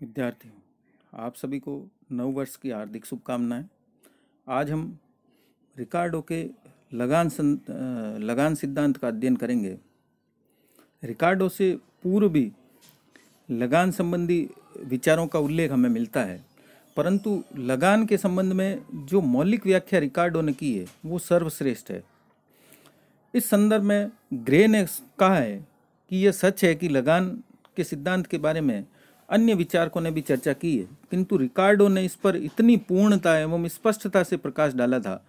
विद्यार्थियों आप सभी को नव वर्ष की हार्दिक शुभकामनाएं आज हम रिकार्डो के लगान सं लगान सिद्धांत का अध्ययन करेंगे रिकार्डो से पूर्व भी लगान संबंधी विचारों का उल्लेख हमें मिलता है परंतु लगान के संबंध में जो मौलिक व्याख्या रिकार्डो ने की है वो सर्वश्रेष्ठ है इस संदर्भ में ग्रे ने कहा है कि यह सच है कि लगान के सिद्धांत के बारे में अन्य विचारकों ने भी चर्चा की है किंतु रिकार्डो ने इस पर इतनी पूर्णता एवं स्पष्टता से प्रकाश डाला था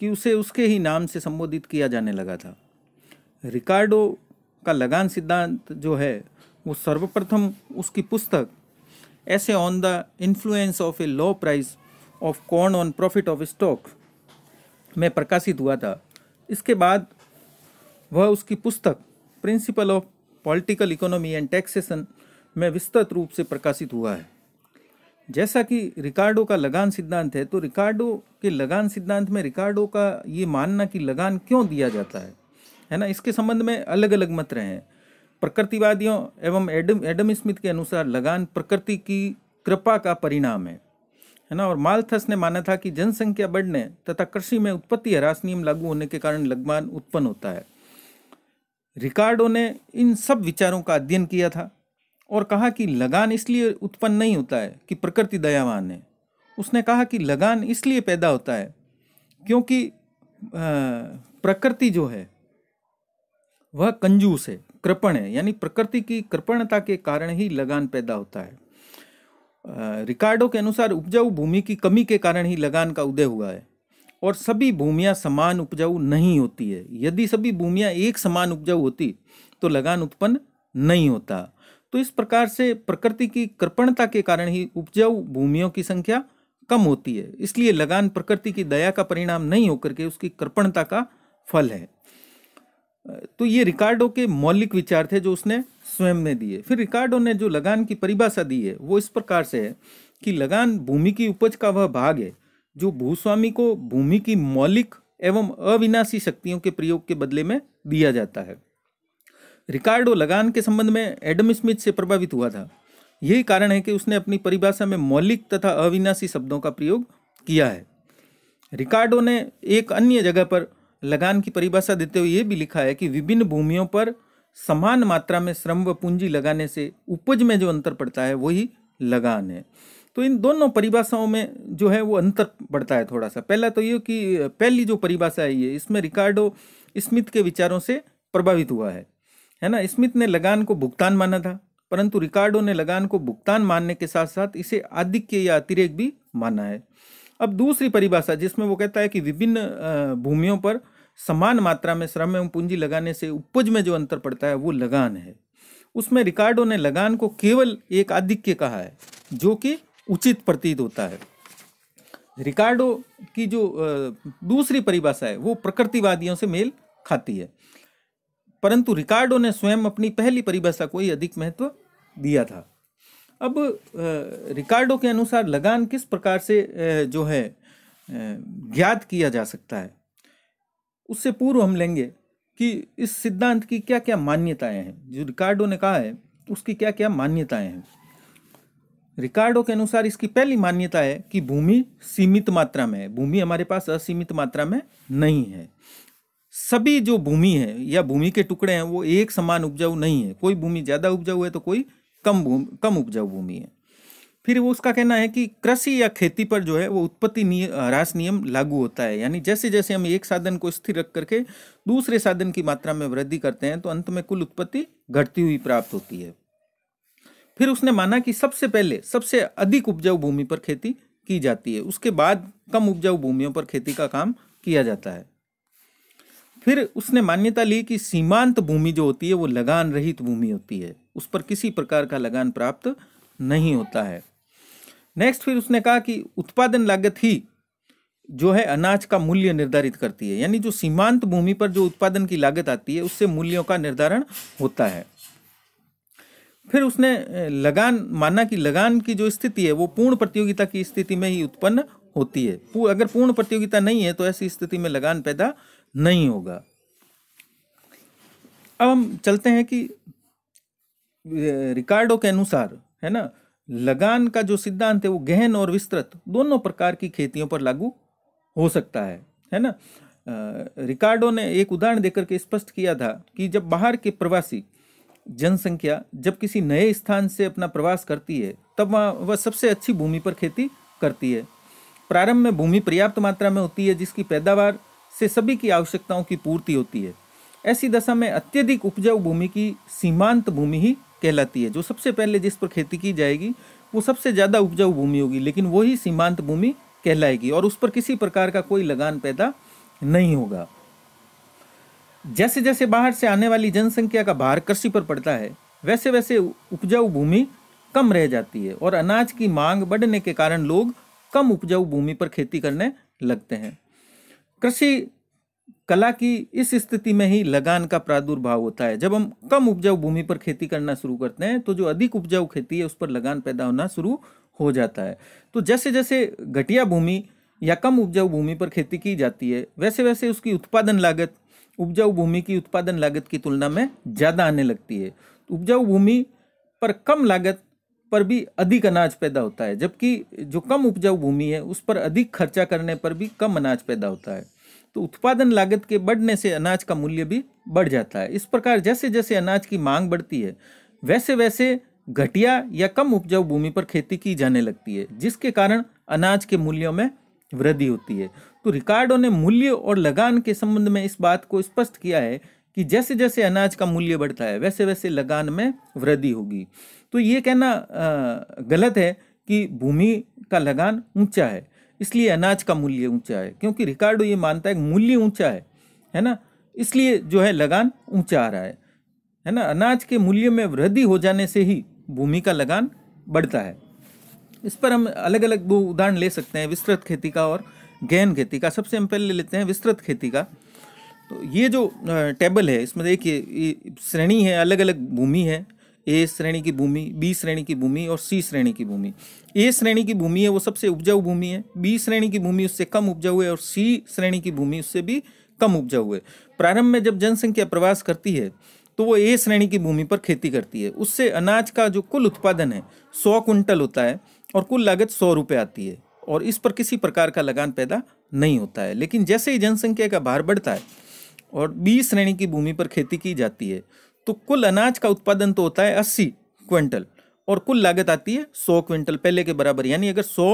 कि उसे उसके ही नाम से संबोधित किया जाने लगा था रिकार्डो का लगान सिद्धांत जो है वो सर्वप्रथम उसकी पुस्तक essay on the influence of a low price of corn on profit of stock में प्रकाशित हुआ था इसके बाद वह उसकी पुस्तक principle of political economy and taxation में विस्तृत रूप से प्रकाशित हुआ है जैसा कि रिकार्डो का लगान सिद्धांत है तो रिकार्डो के लगान सिद्धांत में रिकार्डो का ये मानना कि लगान क्यों दिया जाता है है ना इसके संबंध में अलग अलग मत रहे हैं प्रकृतिवादियों एवं एडम एडम स्मिथ के अनुसार लगान प्रकृति की कृपा का परिणाम है है ना और मालथस ने माना था कि जनसंख्या बढ़ने तथा कृषि में उत्पत्ति ह्रास नियम लागू होने के कारण लगमान उत्पन्न होता है रिकार्डो ने इन सब विचारों का अध्ययन किया था और कहा कि लगान इसलिए उत्पन्न नहीं होता है कि प्रकृति दयावान है उसने कहा कि लगान इसलिए पैदा होता है क्योंकि प्रकृति जो है वह कंजूस है कृपण है यानी प्रकृति की कृपणता के कारण ही लगान पैदा होता है रिकार्डो के अनुसार उपजाऊ भूमि की कमी के कारण ही लगान का उदय हुआ है और सभी भूमियां समान उपजाऊ नहीं होती है यदि सभी भूमियां एक समान उपजाऊ होती तो लगान उत्पन्न नहीं होता तो इस प्रकार से प्रकृति की कृपणता के कारण ही उपजाऊ भूमियों की संख्या कम होती है इसलिए लगान प्रकृति की दया का परिणाम नहीं होकर के उसकी कृपणता का फल है तो ये रिकार्डो के मौलिक विचार थे जो उसने स्वयं ने दिए फिर रिकार्डो ने जो लगान की परिभाषा दी है वो इस प्रकार से है कि लगान भूमि की उपज का वह भाग है जो भूस्वामी को भूमि की मौलिक एवं अविनाशी शक्तियों के प्रयोग के बदले में दिया जाता है रिकार्डो लगान के संबंध में एडम स्मिथ से प्रभावित हुआ था यही कारण है कि उसने अपनी परिभाषा में मौलिक तथा अविनाशी शब्दों का प्रयोग किया है रिकार्डो ने एक अन्य जगह पर लगान की परिभाषा देते हुए यह भी लिखा है कि विभिन्न भूमियों पर समान मात्रा में श्रम व पूंजी लगाने से उपज में जो अंतर पड़ता है वही लगान है तो इन दोनों परिभाषाओं में जो है वो अंतर पड़ता है थोड़ा सा पहला तो ये कि पहली जो परिभाषा है ये इसमें रिकार्डो स्मिथ के विचारों से प्रभावित हुआ है है ना स्मिथ ने लगान को भुगतान माना था परंतु रिकार्डो ने लगान को भुगतान मानने के साथ साथ इसे आधिक्य या अतिरेक भी माना है अब दूसरी परिभाषा जिसमें वो कहता है कि विभिन्न भूमियों पर समान मात्रा में श्रम एवं पूंजी लगाने से उपज में जो अंतर पड़ता है वो लगान है उसमें रिकार्डो ने लगान को केवल एक आधिक्य कहा है जो कि उचित प्रतीत होता है रिकार्डो की जो दूसरी परिभाषा है वो प्रकृतिवादियों से मेल खाती है परंतु रिकार्डो ने स्वयं अपनी पहली परिभाषा को ही अधिक महत्व दिया था अब रिकार्डो के अनुसार लगान किस प्रकार से जो है ज्ञात किया जा सकता है उससे पूर्व हम लेंगे कि इस सिद्धांत की क्या क्या मान्यताएं हैं जो रिकार्डो ने कहा है उसकी क्या क्या मान्यताएं हैं रिकार्डो के अनुसार इसकी पहली मान्यता है कि भूमि सीमित मात्रा में है भूमि हमारे पास असीमित मात्रा में नहीं है सभी जो भूमि है या भूमि के टुकड़े हैं वो एक समान उपजाऊ नहीं है कोई भूमि ज़्यादा उपजाऊ है तो कोई कम भूमि कम उपजाऊ भूमि है फिर वो उसका कहना है कि कृषि या खेती पर जो है वो उत्पत्ति ह्रास नियम लागू होता है यानी जैसे जैसे हम एक साधन को स्थिर रख करके दूसरे साधन की मात्रा में वृद्धि करते हैं तो अंत में कुल उत्पत्ति घटती हुई प्राप्त होती है फिर उसने माना कि सबसे पहले सबसे अधिक उपजाऊ भूमि पर खेती की जाती है उसके बाद कम उपजाऊ भूमियों पर खेती का काम किया जाता है फिर उसने मान्यता ली कि सीमांत भूमि जो होती है वो लगान रहित भूमि होती है उस पर किसी प्रकार का लगान प्राप्त नहीं होता है नेक्स्ट फिर उसने कहा कि उत्पादन लागत ही जो है अनाज का मूल्य निर्धारित करती है यानी जो सीमांत भूमि पर जो उत्पादन की लागत आती है उससे मूल्यों का निर्धारण होता है फिर उसने लगान माना कि लगान की जो स्थिति है वो पूर्ण प्रतियोगिता की स्थिति में ही उत्पन्न होती है अगर पूर्ण प्रतियोगिता नहीं है तो ऐसी स्थिति में लगान पैदा नहीं होगा अब हम चलते हैं कि रिकार्डो के अनुसार है ना लगान का जो सिद्धांत है वो गहन और विस्तृत दोनों प्रकार की खेतियों पर लागू हो सकता है है ना रिकार्डो ने एक उदाहरण देकर के स्पष्ट किया था कि जब बाहर के प्रवासी जनसंख्या जब किसी नए स्थान से अपना प्रवास करती है तब वह वह सबसे अच्छी भूमि पर खेती करती है प्रारंभ में भूमि पर्याप्त मात्रा में होती है जिसकी पैदावार से सभी की आवश्यकताओं की पूर्ति होती है ऐसी दशा में अत्यधिक उपजाऊ भूमि की सीमांत भूमि ही कहलाती है जो सबसे पहले जिस पर खेती की जाएगी वो सबसे ज़्यादा उपजाऊ भूमि होगी लेकिन वही सीमांत भूमि कहलाएगी और उस पर किसी प्रकार का कोई लगान पैदा नहीं होगा जैसे जैसे बाहर से आने वाली जनसंख्या का भार कृषि पर पड़ता है वैसे वैसे उपजाऊ भूमि कम रह जाती है और अनाज की मांग बढ़ने के कारण लोग कम उपजाऊ भूमि पर खेती करने लगते हैं कृषि कला की इस स्थिति में ही लगान का प्रादुर्भाव होता है जब हम कम उपजाऊ भूमि पर खेती करना शुरू करते हैं तो जो अधिक उपजाऊ खेती है उस पर लगान पैदा होना शुरू हो जाता है तो जैसे जैसे घटिया भूमि या कम उपजाऊ भूमि पर खेती की जाती है वैसे वैसे उसकी उत्पादन लागत उपजाऊ भूमि की उत्पादन लागत की तुलना में ज़्यादा आने लगती है उपजाऊ भूमि पर कम लागत पर भी अधिक अनाज पैदा होता है जबकि जो कम उपजाऊ भूमि है उस पर अधिक खर्चा करने पर भी कम अनाज पैदा होता है तो उत्पादन लागत के बढ़ने से अनाज का मूल्य भी बढ़ जाता है इस प्रकार जैसे जैसे अनाज की मांग बढ़ती है वैसे वैसे घटिया या कम उपजाऊ भूमि पर खेती की जाने लगती है जिसके कारण अनाज के मूल्यों में वृद्धि होती है तो रिकार्डो ने मूल्य और लगान के संबंध में इस बात को स्पष्ट किया है कि जैसे जैसे अनाज का मूल्य बढ़ता है वैसे वैसे लगान में वृद्धि होगी तो ये कहना गलत है कि भूमि का लगान ऊंचा है इसलिए अनाज का मूल्य ऊंचा है क्योंकि रिकार्डो ये मानता है मूल्य ऊंचा है है ना इसलिए जो है लगान ऊंचा आ रहा है है ना अनाज के मूल्य में वृद्धि हो जाने से ही भूमि का लगान बढ़ता है इस पर हम अलग अलग दो उदाहरण ले सकते हैं विस्तृत खेती का और गहन खेती का सबसे हम पहले ले लेते हैं विस्तृत खेती का तो ये जो टेबल है इसमें देखिए श्रेणी है अलग अलग भूमि है ए श्रेणी की भूमि बी श्रेणी की भूमि और सी श्रेणी की भूमि ए श्रेणी की भूमि है वो सबसे उपजाऊ भूमि है बी श्रेणी की भूमि उससे कम उपजाऊ है और सी श्रेणी की भूमि उससे भी कम उपजाऊ है प्रारंभ में जब जनसंख्या प्रवास करती है तो वो ए श्रेणी की भूमि पर खेती करती है उससे अनाज का जो कुल उत्पादन है सौ कुंटल होता है और कुल लागत सौ रुपये आती है और इस पर किसी प्रकार का लगान पैदा नहीं होता है लेकिन जैसे ही जनसंख्या का भार बढ़ता है और बी श्रेणी की भूमि पर खेती की जाती है तो कुल अनाज का उत्पादन तो होता है अस्सी क्विंटल और कुल लागत आती है सौ क्विंटल पहले के बराबर यानी अगर सौ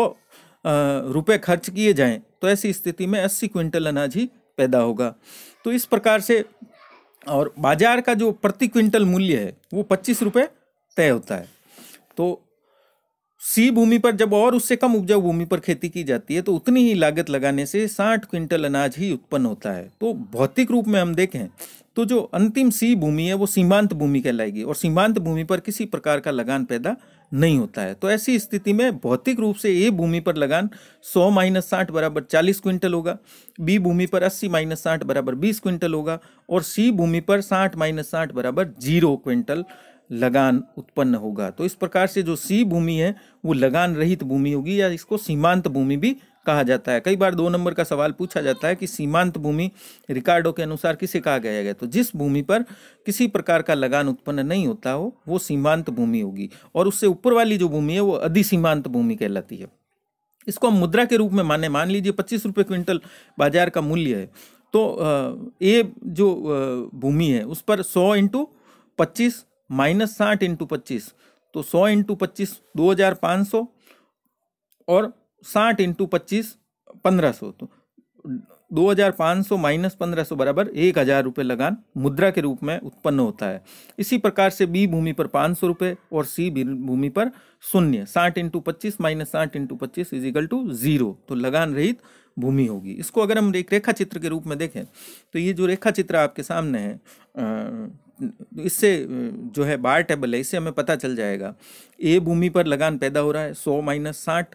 रुपये खर्च किए जाएं तो ऐसी स्थिति में अस्सी क्विंटल अनाज ही पैदा होगा तो इस प्रकार से और बाजार का जो प्रति क्विंटल मूल्य है वो पच्चीस रुपये तय होता है तो सी भूमि पर जब और उससे कम उपजाऊ भूमि पर खेती की जाती है तो उतनी ही लागत लगाने से साठ क्विंटल अनाज ही उत्पन्न होता है तो भौतिक रूप में हम देखें तो जो अंतिम सी भूमि है वो सीमांत भूमि कहलाएगी और सीमांत भूमि पर किसी प्रकार का लगान पैदा नहीं होता है तो ऐसी स्थिति में भौतिक रूप से ए भूमि पर लगान 100 माइनस साठ बराबर चालीस क्विंटल होगा बी भूमि पर 80 माइनस साठ बराबर बीस क्विंटल होगा और सी भूमि पर 60 माइनस साठ बराबर जीरो क्विंटल लगान उत्पन्न होगा तो इस प्रकार से जो सी भूमि है वो लगान रहित भूमि होगी या इसको सीमांत भूमि भी कहा जाता है कई बार दो नंबर का सवाल पूछा जाता है कि सीमांत भूमि रिकॉर्डों के अनुसार किसे कहा गया है तो जिस भूमि पर किसी प्रकार का लगान उत्पन्न नहीं होता हो वो सीमांत भूमि होगी और उससे ऊपर वाली जो भूमि है वो अधिसीमांत भूमि कहलाती है इसको हम मुद्रा के रूप में माने मान लीजिए पच्चीस रुपये क्विंटल बाजार का मूल्य है तो ए जो भूमि है उस पर सौ इंटू पच्चीस माइनस साठ इंटू पच्चीस तो सौ इंटू पच्चीस दो हजार पाँच सौ और साठ इंटू पच्चीस पंद्रह सौ तो दो हजार पाँच सौ माइनस पंद्रह सौ बराबर एक हजार रुपये लगान मुद्रा के रूप में उत्पन्न होता है इसी प्रकार से बी भूमि पर पाँच सौ रुपये और सी भूमि पर शून्य साठ इंटू पच्चीस माइनस साठ इंटू पच्चीस इजिकल टू जीरो तो लगान रहित भूमि होगी इसको अगर हम एक रेखा चित्र के रूप में देखें तो ये जो रेखा चित्र आपके सामने है इससे जो है बार टेबल है इससे हमें पता चल जाएगा ए भूमि पर लगान पैदा हो रहा है सौ माइनस साठ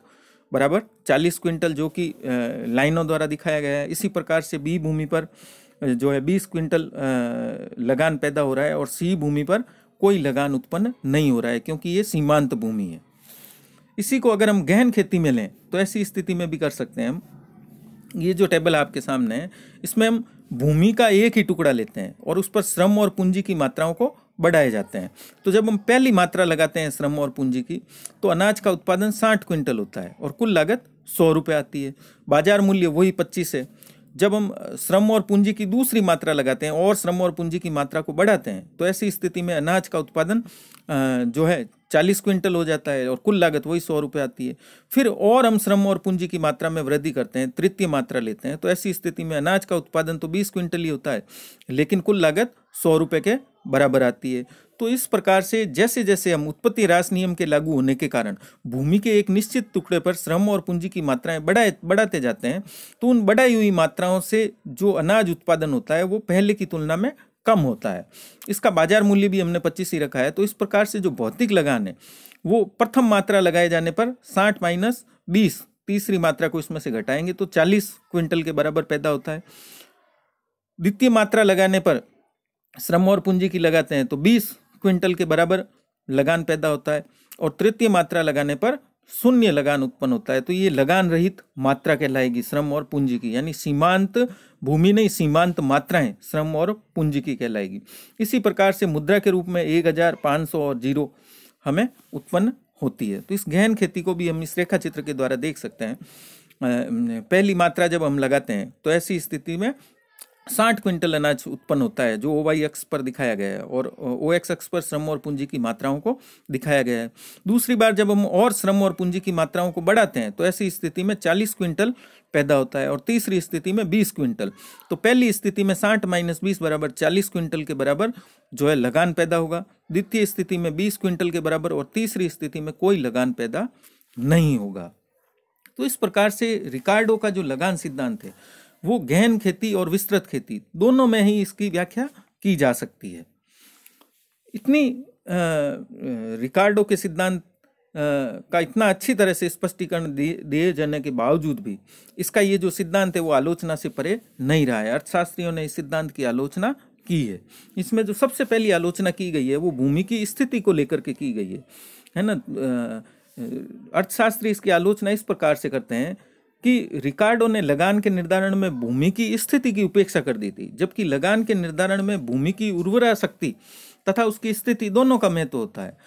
बराबर चालीस क्विंटल जो कि लाइनों द्वारा दिखाया गया है इसी प्रकार से बी भूमि पर जो है बीस क्विंटल लगान पैदा हो रहा है और सी भूमि पर कोई लगान उत्पन्न नहीं हो रहा है क्योंकि ये सीमांत भूमि है इसी को अगर हम गहन खेती में लें तो ऐसी स्थिति में भी कर सकते हैं हम ये जो टेबल आपके सामने है इसमें हम भूमि का एक ही टुकड़ा लेते हैं और उस पर श्रम और पूंजी की मात्राओं को बढ़ाए जाते हैं तो जब हम पहली मात्रा लगाते हैं श्रम और पूंजी की तो अनाज का उत्पादन साठ क्विंटल होता है और कुल लागत सौ रुपये आती है बाजार मूल्य वही पच्चीस है जब हम श्रम और पूंजी की दूसरी मात्रा लगाते हैं और श्रम और पूंजी की मात्रा को बढ़ाते हैं तो ऐसी स्थिति में अनाज का उत्पादन जो है चालीस क्विंटल हो जाता है और कुल लागत वही सौ रुपये आती है फिर और हम श्रम और पूंजी की मात्रा में वृद्धि करते हैं तृतीय मात्रा लेते हैं तो ऐसी स्थिति में अनाज का उत्पादन तो बीस क्विंटल ही होता है लेकिन कुल लागत सौ रुपये के बराबर आती है तो इस प्रकार से जैसे जैसे हम उत्पत्ति रास नियम के लागू होने के कारण भूमि के एक निश्चित टुकड़े पर श्रम और पूंजी की मात्राएं बढ़ाए बढ़ाते जाते हैं तो उन बढ़ाई हुई मात्राओं से जो अनाज उत्पादन होता है वो पहले की तुलना में कम होता है इसका बाजार मूल्य भी हमने पच्चीस ही रखा है तो इस प्रकार से जो भौतिक लगान है वो प्रथम मात्रा लगाए जाने पर साठ माइनस बीस तीसरी मात्रा को इसमें से घटाएंगे तो चालीस क्विंटल के बराबर पैदा होता है द्वितीय मात्रा लगाने पर श्रम और पूंजी की लगाते हैं तो बीस क्विंटल के बराबर लगान पैदा होता है और तृतीय मात्रा लगाने पर शून्य लगान उत्पन्न होता है तो ये लगान रहित मात्रा कहलाएगी श्रम और पूंजी की यानी सीमांत भूमि नहीं सीमांत मात्राएं श्रम और पूंजी की कहलाएगी इसी प्रकार से मुद्रा के रूप में एक हजार पाँच सौ और जीरो हमें उत्पन्न होती है तो इस गहन खेती को भी हम इस रेखा चित्र के द्वारा देख सकते हैं पहली मात्रा जब हम लगाते हैं तो ऐसी स्थिति में साठ क्विंटल अनाज उत्पन्न होता है जो ओ वाई एक्स पर दिखाया गया है और ओ एक्स एक्स पर श्रम और पूंजी की मात्राओं को दिखाया गया है दूसरी बार जब हम और श्रम और पूंजी की मात्राओं को बढ़ाते हैं तो ऐसी स्थिति में चालीस क्विंटल पैदा होता है और तीसरी स्थिति में बीस क्विंटल तो पहली स्थिति में साठ माइनस बीस बराबर चालीस क्विंटल के बराबर जो है लगान पैदा होगा द्वितीय स्थिति में बीस क्विंटल के बराबर और तीसरी स्थिति में कोई लगान पैदा नहीं होगा तो इस प्रकार से रिकार्डो का जो लगान सिद्धांत है वो गहन खेती और विस्तृत खेती दोनों में ही इसकी व्याख्या की जा सकती है इतनी रिकार्डो के सिद्धांत का इतना अच्छी तरह से स्पष्टीकरण दिए जाने के बावजूद भी इसका ये जो सिद्धांत है वो आलोचना से परे नहीं रहा है अर्थशास्त्रियों ने इस सिद्धांत की आलोचना की है इसमें जो सबसे पहली आलोचना की गई है वो भूमि की स्थिति को लेकर के की गई है है ना अर्थशास्त्री इसकी आलोचना इस प्रकार से करते हैं कि रिकार्डो ने लगान के निर्धारण में भूमि की स्थिति की उपेक्षा कर दी थी जबकि लगान के निर्धारण में भूमि की उर्वरा शक्ति तथा उसकी स्थिति दोनों का महत्व होता है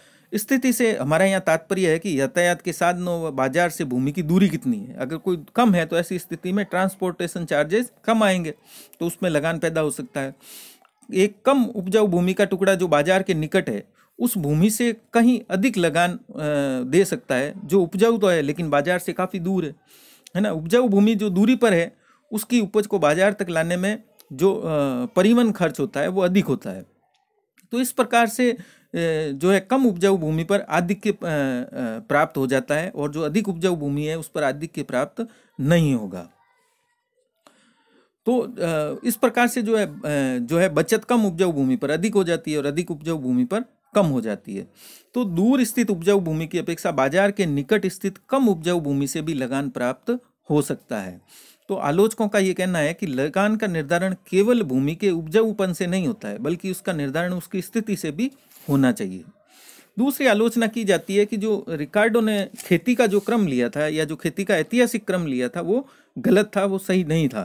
स्थिति से हमारा यहाँ तात्पर्य है कि यातायात के साधनों व बाजार से भूमि की दूरी कितनी है अगर कोई कम है तो ऐसी स्थिति में ट्रांसपोर्टेशन चार्जेस कम आएंगे तो उसमें लगान पैदा हो सकता है एक कम उपजाऊ भूमि का टुकड़ा जो बाजार के निकट है उस भूमि से कहीं अधिक लगान दे सकता है जो उपजाऊ तो है लेकिन बाजार से काफ़ी दूर है है ना उपजाऊ भूमि जो दूरी पर है उसकी उपज को बाजार तक लाने में जो परिवहन खर्च होता है वो अधिक होता है तो इस प्रकार से जो है कम उपजाऊ भूमि पर आधिक्य प्राप्त हो जाता है और जो अधिक उपजाऊ भूमि है उस पर आधिक्य प्राप्त नहीं होगा तो इस प्रकार से जो है जो है बचत कम उपजाऊ भूमि पर अधिक हो जाती है और अधिक उपजाऊ भूमि पर कम हो जाती है तो दूर स्थित उपजाऊ भूमि की अपेक्षा बाजार के निकट स्थित कम उपजाऊ भूमि से भी लगान प्राप्त हो सकता है तो आलोचकों का ये कहना है कि लगान का निर्धारण केवल भूमि के उपजाऊपन से नहीं होता है बल्कि उसका निर्धारण उसकी स्थिति से भी होना चाहिए दूसरी आलोचना की जाती है कि जो रिकार्डो ने खेती का जो क्रम लिया था या जो खेती का ऐतिहासिक क्रम लिया था वो गलत था वो सही नहीं था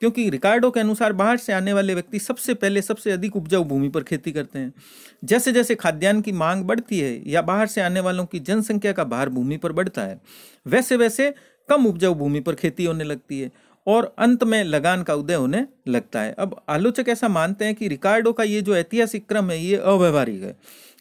क्योंकि रिकार्डो के अनुसार बाहर से आने वाले व्यक्ति सबसे पहले सबसे अधिक उपजाऊ भूमि पर खेती करते हैं जैसे जैसे खाद्यान्न की मांग बढ़ती है या बाहर से आने वालों की जनसंख्या का भार भूमि पर बढ़ता है वैसे वैसे कम उपजाऊ भूमि पर खेती होने लगती है और अंत में लगान का उदय होने लगता है अब आलोचक ऐसा मानते हैं कि रिकार्डो का ये जो ऐतिहासिक क्रम है ये अव्यवहारिक है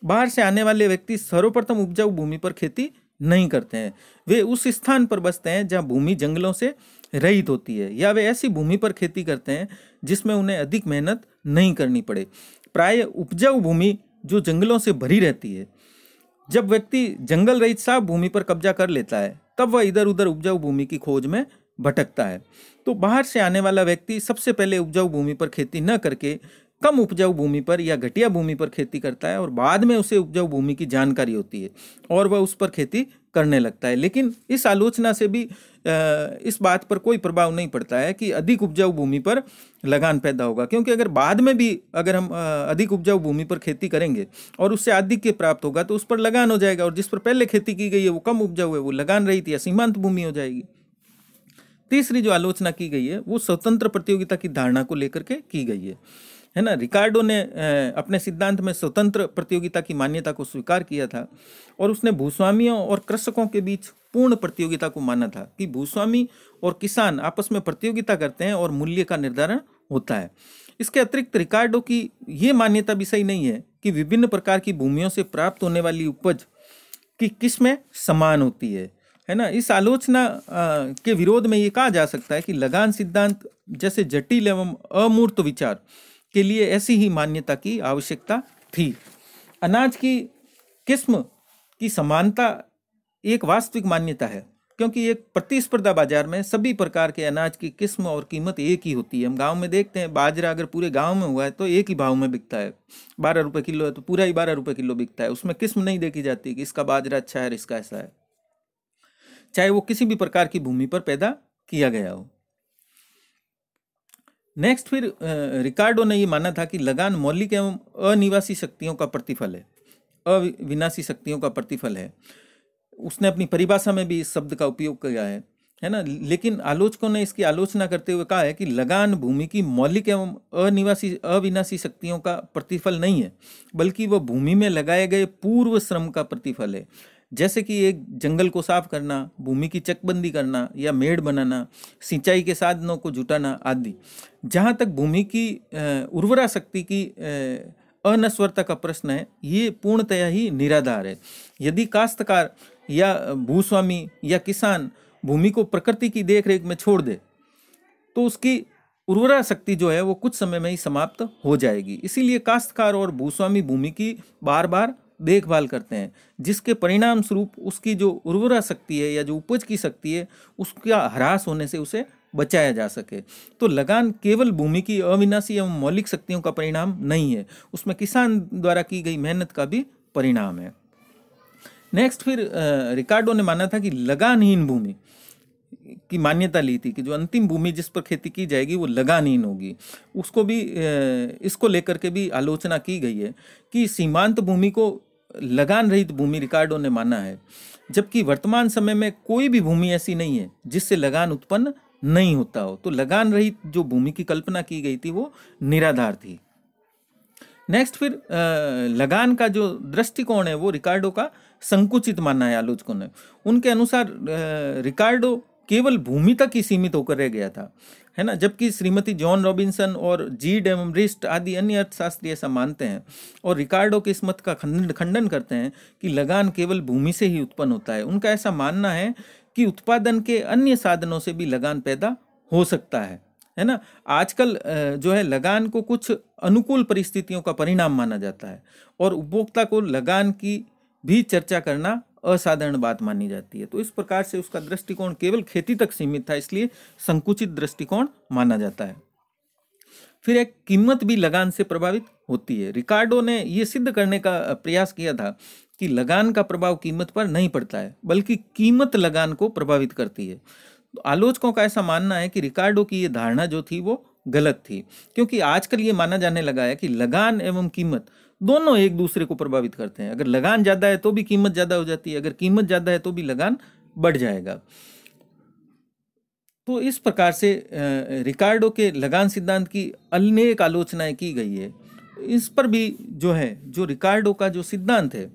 बाहर से आने वाले व्यक्ति सर्वप्रथम उपजाऊ भूमि पर खेती नहीं करते हैं वे उस स्थान पर बसते हैं जहाँ भूमि जंगलों से रहित होती है या वे ऐसी भूमि पर खेती करते हैं जिसमें उन्हें अधिक मेहनत नहीं करनी पड़े प्राय उपजाऊ भूमि जो जंगलों से भरी रहती है जब व्यक्ति जंगल रहित साफ भूमि पर कब्जा कर लेता है तब वह इधर उधर उपजाऊ भूमि की खोज में भटकता है तो बाहर से आने वाला व्यक्ति सबसे पहले उपजाऊ भूमि पर खेती न करके कम उपजाऊ भूमि पर या घटिया भूमि पर खेती करता है और बाद में उसे उपजाऊ भूमि की जानकारी होती है और वह उस पर खेती करने लगता है लेकिन इस आलोचना से भी इस बात पर कोई प्रभाव नहीं पड़ता है कि अधिक उपजाऊ भूमि पर लगान पैदा होगा क्योंकि अगर बाद में भी अगर हम अधिक उपजाऊ भूमि पर खेती करेंगे और उससे आधिक्य प्राप्त होगा तो उस पर लगान हो जाएगा और जिस पर पहले खेती की गई है वो कम उपजाऊ है वो लगान रही थी या सीमांत भूमि हो जाएगी तीसरी जो आलोचना की गई है वो स्वतंत्र प्रतियोगिता की धारणा को लेकर के की गई है है ना रिकार्डो ने अपने सिद्धांत में स्वतंत्र प्रतियोगिता की मान्यता को स्वीकार किया था और उसने भूस्वामियों और कृषकों के बीच पूर्ण प्रतियोगिता को माना था कि भूस्वामी और किसान आपस में प्रतियोगिता करते हैं और मूल्य का निर्धारण होता है इसके अतिरिक्त रिकार्डो की ये मान्यता भी सही नहीं है कि विभिन्न प्रकार की भूमियों से प्राप्त होने वाली उपज की किस्में समान होती है है ना इस आलोचना के विरोध में ये कहा जा सकता है कि लगान सिद्धांत जैसे जटिल एवं अमूर्त विचार के लिए ऐसी ही मान्यता की आवश्यकता थी अनाज की किस्म की समानता एक वास्तविक मान्यता है क्योंकि एक प्रतिस्पर्धा बाजार में सभी प्रकार के अनाज की किस्म और कीमत एक ही होती है हम गांव में देखते हैं बाजरा अगर पूरे गांव में हुआ है तो एक ही भाव में बिकता है बारह रुपए किलो है तो पूरा ही बारह रुपए किलो बिकता है उसमें किस्म नहीं देखी जाती कि इसका बाजरा अच्छा है इसका ऐसा है चाहे वो किसी भी प्रकार की भूमि पर पैदा किया गया हो नेक्स्ट फिर रिकार्डो ने यह माना था कि लगान मौलिक एवं अनिवासी शक्तियों का प्रतिफल है अविनाशी शक्तियों का प्रतिफल है उसने अपनी परिभाषा में भी इस शब्द का उपयोग किया है है ना लेकिन आलोचकों ने इसकी आलोचना करते हुए कहा है कि लगान भूमि की मौलिक एवं अनिवासी अविनाशी शक्तियों का प्रतिफल नहीं है बल्कि वह भूमि में लगाए गए पूर्व श्रम का प्रतिफल है जैसे कि एक जंगल को साफ करना भूमि की चकबंदी करना या मेड़ बनाना सिंचाई के साधनों को जुटाना आदि जहाँ तक भूमि की उर्वरा शक्ति की अनस्वरता का प्रश्न है ये पूर्णतया ही निराधार है यदि काश्तकार या भूस्वामी या किसान भूमि को प्रकृति की देखरेख में छोड़ दे तो उसकी उर्वरा शक्ति जो है वो कुछ समय में ही समाप्त हो जाएगी इसीलिए काश्तकार और भूस्वामी भूमि की बार बार देखभाल करते हैं जिसके परिणाम स्वरूप उसकी जो उर्वरा शक्ति है या जो उपज की शक्ति है उसका ह्रास होने से उसे बचाया जा सके तो लगान केवल भूमि की अविनाशी एवं मौलिक शक्तियों का परिणाम नहीं है उसमें किसान द्वारा की गई मेहनत का भी परिणाम है नेक्स्ट फिर रिकार्डो ने माना था कि लगानहीन भूमि की मान्यता ली थी कि जो अंतिम भूमि जिस पर खेती की जाएगी वो लगानहीन होगी उसको भी इसको लेकर के भी आलोचना की गई है कि सीमांत भूमि को लगान रहित भूमि रिकार्डो ने माना है जबकि वर्तमान समय में कोई भी भूमि ऐसी नहीं है जिससे लगान उत्पन्न नहीं होता हो तो लगान रहित जो भूमि की कल्पना की गई थी वो निराधार थी नेक्स्ट फिर लगान का जो दृष्टिकोण है वो रिकार्डो का संकुचित मानना है आलोचकों ने उनके अनुसार रिकार्डो केवल भूमि तक ही सीमित होकर रह गया था है ना जबकि श्रीमती जॉन रॉबिन्सन और जी डेमरिस्ट आदि अन्य अर्थशास्त्री ऐसा मानते हैं और रिकार्डो के इस मत का खंडन खंडन करते हैं कि लगान केवल भूमि से ही उत्पन्न होता है उनका ऐसा मानना है कि उत्पादन के अन्य साधनों से भी लगान पैदा हो सकता है है ना आजकल जो है लगान को कुछ अनुकूल परिस्थितियों का परिणाम माना जाता है और उपभोक्ता को लगान की भी चर्चा करना असाधारण बात मानी जाती है तो इस प्रकार से उसका दृष्टिकोण केवल खेती तक सीमित था इसलिए संकुचित दृष्टिकोण माना जाता है फिर एक कीमत भी लगान से प्रभावित होती है रिकार्डो ने यह सिद्ध करने का प्रयास किया था कि लगान का प्रभाव कीमत पर नहीं पड़ता है बल्कि कीमत लगान को प्रभावित करती है तो आलोचकों का ऐसा मानना है कि रिकार्डो की यह धारणा जो थी वो गलत थी क्योंकि आजकल ये माना जाने लगा है कि लगान एवं कीमत दोनों एक दूसरे को प्रभावित करते हैं अगर लगान ज़्यादा है तो भी कीमत ज़्यादा हो जाती है अगर कीमत ज़्यादा है तो भी लगान बढ़ जाएगा तो इस प्रकार से रिकार्डो के लगान सिद्धांत की अनेक आलोचनाएं की गई है इस पर भी जो है जो रिकार्डो का जो सिद्धांत है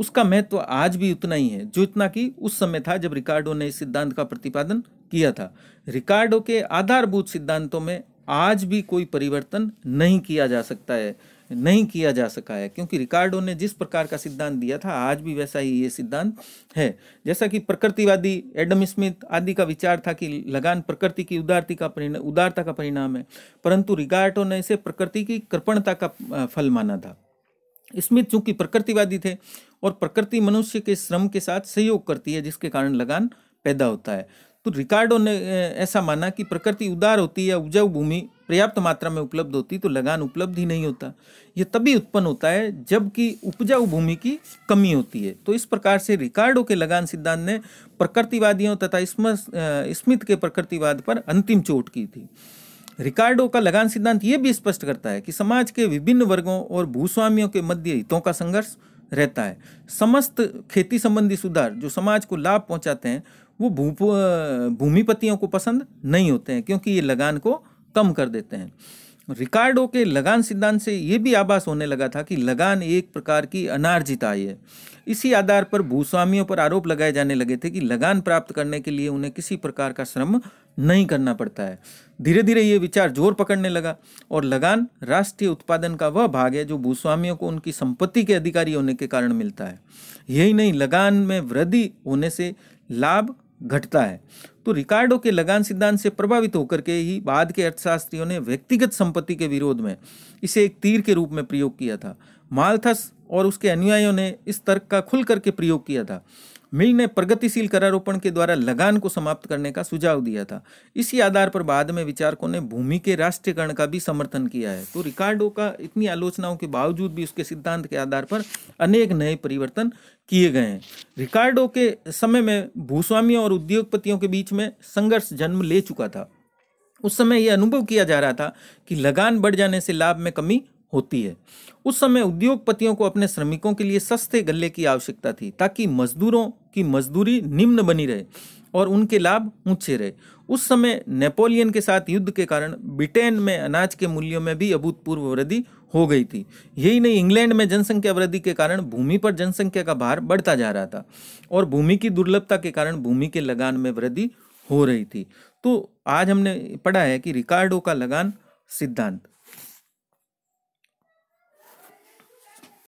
उसका महत्व तो आज भी उतना ही है जो इतना कि उस समय था जब रिकार्डो ने इस सिद्धांत का प्रतिपादन किया था रिकार्डो के आधारभूत सिद्धांतों में आज भी कोई परिवर्तन नहीं किया जा सकता है नहीं किया जा सका है क्योंकि रिकार्डो ने जिस प्रकार का सिद्धांत दिया था आज भी वैसा ही ये सिद्धांत है जैसा कि प्रकृतिवादी एडम स्मिथ आदि का विचार था कि लगान प्रकृति की उदारती का परिणाम उदारता का परिणाम है परंतु रिकार्डो ने इसे प्रकृति की कृपणता का फल माना था स्मिथ चूंकि प्रकृतिवादी थे और प्रकृति मनुष्य के श्रम के साथ सहयोग करती है जिसके कारण लगान पैदा होता है तो रिकार्डो ने ऐसा माना कि प्रकृति उदार होती या उपजाऊ भूमि पर्याप्त मात्रा में उपलब्ध होती तो लगान उपलब्ध ही नहीं होता यह तभी उत्पन्न होता है जबकि उपजाऊ भूमि की कमी होती है तो इस प्रकार से रिकार्डो के लगान सिद्धांत ने प्रकृतिवादियों तथा स्मित के प्रकृतिवाद पर अंतिम चोट की थी रिकार्डो का लगान सिद्धांत यह भी स्पष्ट करता है कि समाज के विभिन्न वर्गों और भूस्वामियों के मध्य हितों का संघर्ष रहता है समस्त खेती संबंधी सुधार जो समाज को लाभ पहुंचाते हैं वो भू भूमिपतियों को पसंद नहीं होते हैं क्योंकि ये लगान को कम कर देते हैं रिकार्डो के लगान सिद्धांत से ये भी आभास होने लगा था कि लगान एक प्रकार की अनार्जित आय है इसी आधार पर भूस्वामियों पर आरोप लगाए जाने लगे थे कि लगान प्राप्त करने के लिए उन्हें किसी प्रकार का श्रम नहीं करना पड़ता है धीरे धीरे ये विचार जोर पकड़ने लगा और लगान राष्ट्रीय उत्पादन का वह भाग है जो भूस्वामियों को उनकी संपत्ति के अधिकारी होने के कारण मिलता है यही नहीं लगान में वृद्धि होने से लाभ घटता है तो रिकार्डो के लगान सिद्धांत से प्रभावित होकर के ही बाद के अर्थशास्त्रियों ने व्यक्तिगत संपत्ति के विरोध में इसे एक तीर के रूप में प्रयोग किया था मालथस और उसके अनुयायियों ने इस तर्क का खुल करके प्रयोग किया था मिल ने प्रगतिशील करारोपण के द्वारा लगान को समाप्त करने का सुझाव दिया था इसी आधार पर बाद में विचारकों ने भूमि के राष्ट्रीयकरण का भी समर्थन किया है तो रिकार्डो का इतनी आलोचनाओं के बावजूद भी उसके सिद्धांत के आधार पर अनेक नए परिवर्तन किए गए हैं रिकार्डो के समय में भूस्वामियों और उद्योगपतियों के बीच में संघर्ष जन्म ले चुका था उस समय यह अनुभव किया जा रहा था कि लगान बढ़ जाने से लाभ में कमी होती है उस समय उद्योगपतियों को अपने श्रमिकों के लिए सस्ते गले की आवश्यकता थी ताकि मजदूरों की मजदूरी निम्न बनी रहे और उनके लाभ ऊंचे रहे उस समय नेपोलियन के साथ युद्ध के कारण ब्रिटेन में अनाज के मूल्यों में भी अभूतपूर्व वृद्धि हो गई थी यही नहीं इंग्लैंड में जनसंख्या वृद्धि के कारण भूमि पर जनसंख्या का भार बढ़ता जा रहा था और भूमि की दुर्लभता के कारण भूमि के लगान में वृद्धि हो रही थी तो आज हमने पढ़ा है कि रिकार्डो का लगान सिद्धांत